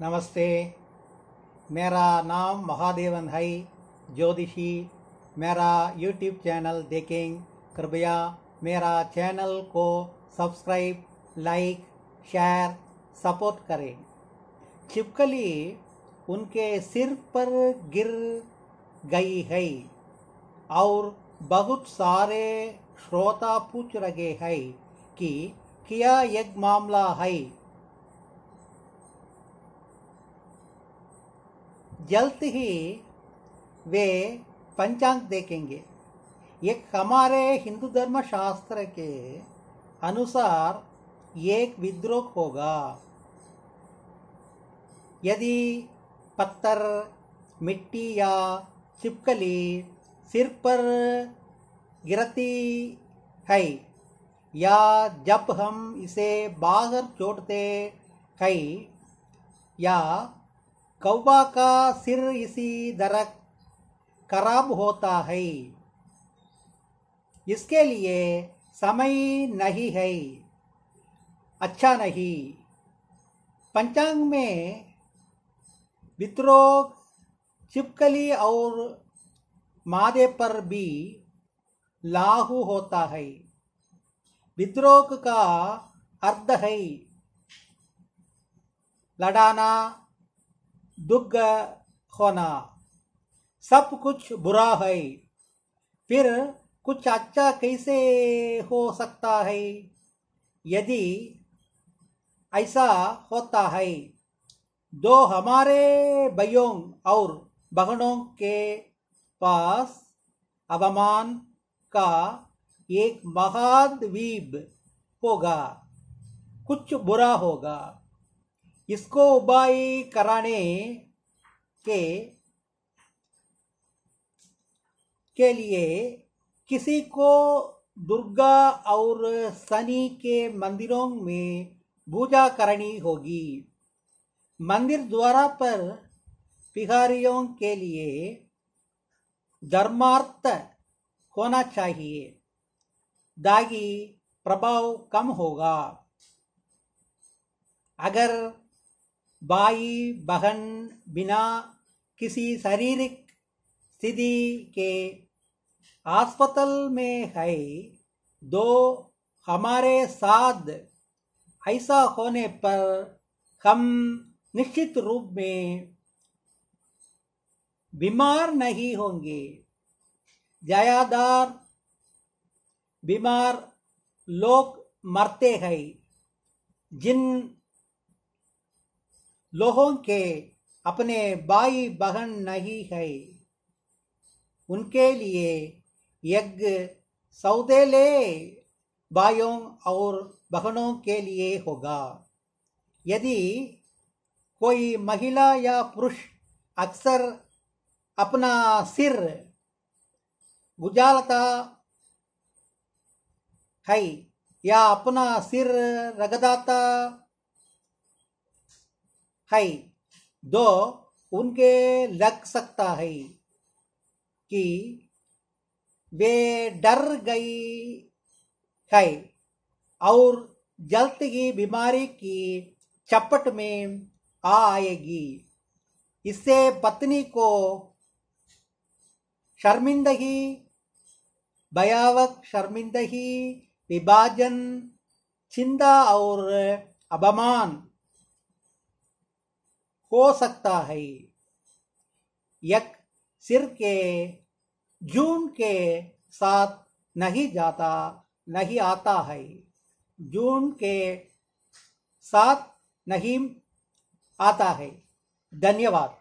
नमस्ते मेरा नाम महादेवन है ज्योतिषी मेरा यूट्यूब चैनल देखें कृपया मेरा चैनल को सब्सक्राइब लाइक शेयर सपोर्ट करें छिपकली उनके सिर पर गिर गई है और बहुत सारे श्रोता पूछ रहे हैं कि क्या एक मामला है जल्द ही वे पंचांग देखेंगे एक हमारे हिंदू धर्म शास्त्र के अनुसार एक विद्रोह होगा यदि पत्थर मिट्टी या चिपकली सिर पर गिरती है या जब हम इसे बाहर छोड़ते हैं या कौवा का सिर इसी दर खराब होता है इसके लिए समय नहीं है अच्छा नहीं पंचांग में विद्रोह चिपकली और मादे पर भी लाहु होता है विद्रोह का अर्ध है लड़ाना दुख होना सब कुछ बुरा है फिर कुछ अच्छा कैसे हो सकता है यदि ऐसा होता है दो तो हमारे भयों और बहनों के पास अवमान का एक महाद्वीप होगा कुछ बुरा होगा इसको उबाई कराने के के लिए किसी को दुर्गा और शनि के मंदिरों में पूजा करनी होगी मंदिर द्वारा पर बिहारियों के लिए धर्मार्थ होना चाहिए दागी प्रभाव कम होगा अगर बाई बहन बिना किसी शारीरिक स्थिति के अस्पताल में है दो हमारे साथ ऐसा होने पर हम निश्चित रूप में बीमार नहीं होंगे जयादार बीमार लोग मरते हैं जिन लोगों के अपने भाई बहन नहीं है उनके लिए यज्ञ ले भाइयों और बहनों के लिए होगा यदि कोई महिला या पुरुष अक्सर अपना सिर गुजालता है या अपना सिर रगदाता है दो उनके लग सकता है कि वे डर गई है और जल्द ही बीमारी की चपट में आ आएगी इससे पत्नी को शर्मिंदगी भयावक शर्मिंदगी विभाजन चिंता और अपमान हो सकता है यक सिर के जून के साथ नहीं जाता नहीं आता है जून के साथ नहीं आता है धन्यवाद